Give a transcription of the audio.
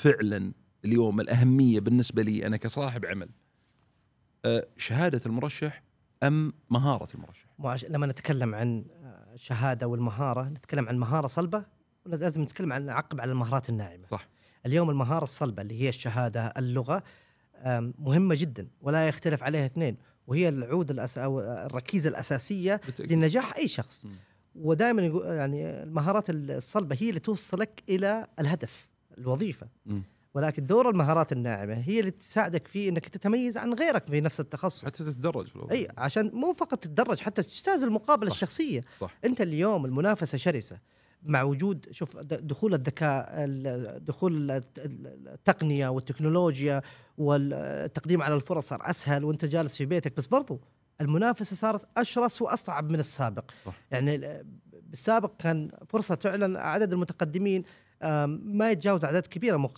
فعلا اليوم الاهميه بالنسبه لي انا كصاحب عمل آه، شهاده المرشح ام مهاره المرشح؟ لما نتكلم عن آه، الشهاده والمهاره نتكلم عن مهاره صلبه لازم نتكلم عن عقب على المهارات الناعمه. صح اليوم المهاره الصلبه اللي هي الشهاده اللغه مهمه جدا ولا يختلف عليها اثنين وهي العود الأس... او الركيزه الاساسيه بتأكد. لنجاح اي شخص م. ودائما يعني المهارات الصلبه هي اللي توصلك الى الهدف الوظيفه م. ولكن دور المهارات الناعمه هي اللي تساعدك في انك تتميز عن غيرك في نفس التخصص حتى تتدرج في اي عشان مو فقط تتدرج حتى تجتاز المقابله صح. الشخصيه صح. انت اليوم المنافسه شرسه مع وجود شوف دخول الذكاء دخول التقنيه والتكنولوجيا والتقديم على الفرص صار اسهل وانت جالس في بيتك بس برضو المنافسه صارت اشرس واصعب من السابق صح. يعني بالسابق كان فرصه تعلن عدد المتقدمين ما يتجاوز اعداد كبيره مقارنه